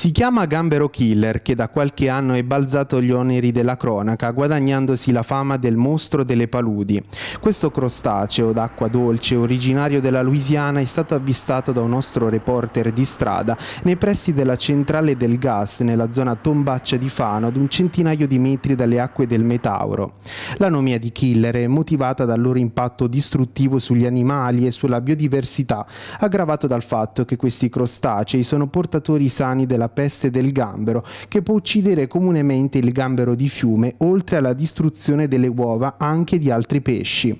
Si chiama Gambero Killer che da qualche anno è balzato gli oneri della cronaca, guadagnandosi la fama del mostro delle paludi. Questo crostaceo d'acqua dolce, originario della Louisiana, è stato avvistato da un nostro reporter di strada nei pressi della centrale del gas nella zona Tombaccia di Fano, ad un centinaio di metri dalle acque del Metauro. La nomia di Killer è motivata dal loro impatto distruttivo sugli animali e sulla biodiversità, aggravato dal fatto che questi crostacei sono portatori sani della peste del gambero, che può uccidere comunemente il gambero di fiume, oltre alla distruzione delle uova anche di altri pesci.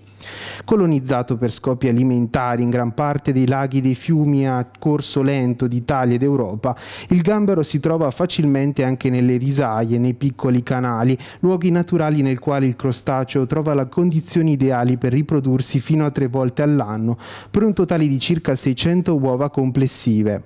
Colonizzato per scopi alimentari in gran parte dei laghi dei fiumi a corso lento d'Italia ed Europa, il gambero si trova facilmente anche nelle risaie, nei piccoli canali, luoghi naturali nel quale il crostaceo trova le condizioni ideali per riprodursi fino a tre volte all'anno, per un totale di circa 600 uova complessive.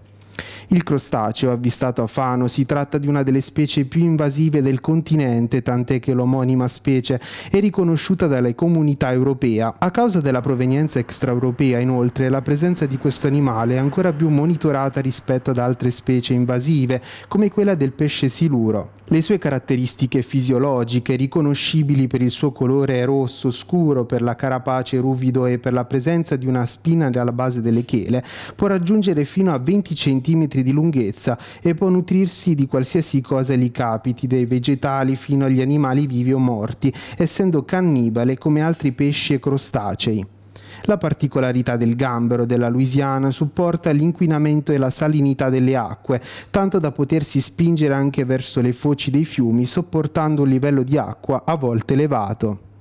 Il crostaceo avvistato a Fano si tratta di una delle specie più invasive del continente, tant'è che l'omonima specie è riconosciuta dalle comunità europee. A causa della provenienza extraeuropea, inoltre, la presenza di questo animale è ancora più monitorata rispetto ad altre specie invasive, come quella del pesce siluro. Le sue caratteristiche fisiologiche, riconoscibili per il suo colore rosso scuro, per la carapace ruvido e per la presenza di una spina alla base delle chele, può raggiungere fino a 20 cm di lunghezza e può nutrirsi di qualsiasi cosa gli capiti, dai vegetali fino agli animali vivi o morti, essendo cannibale come altri pesci e crostacei. La particolarità del gambero della Louisiana supporta l'inquinamento e la salinità delle acque, tanto da potersi spingere anche verso le foci dei fiumi, sopportando un livello di acqua a volte elevato.